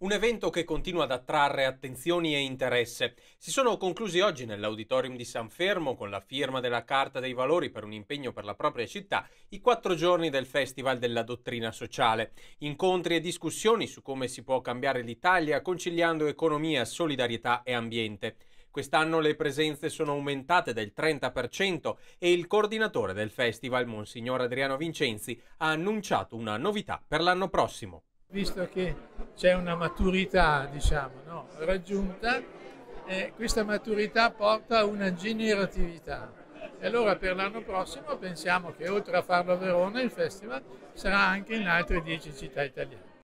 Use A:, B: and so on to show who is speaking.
A: Un evento che continua ad attrarre attenzioni e interesse. Si sono conclusi oggi nell'auditorium di San Fermo, con la firma della Carta dei Valori per un impegno per la propria città, i quattro giorni del Festival della Dottrina Sociale. Incontri e discussioni su come si può cambiare l'Italia conciliando economia, solidarietà e ambiente. Quest'anno le presenze sono aumentate del 30% e il coordinatore del festival, Monsignor Adriano Vincenzi, ha annunciato una novità per l'anno prossimo visto
B: che c'è una maturità diciamo, no, raggiunta, eh, questa maturità porta a una generatività. E allora per l'anno prossimo pensiamo che oltre a farlo a Verona il festival sarà anche in altre 10 città italiane.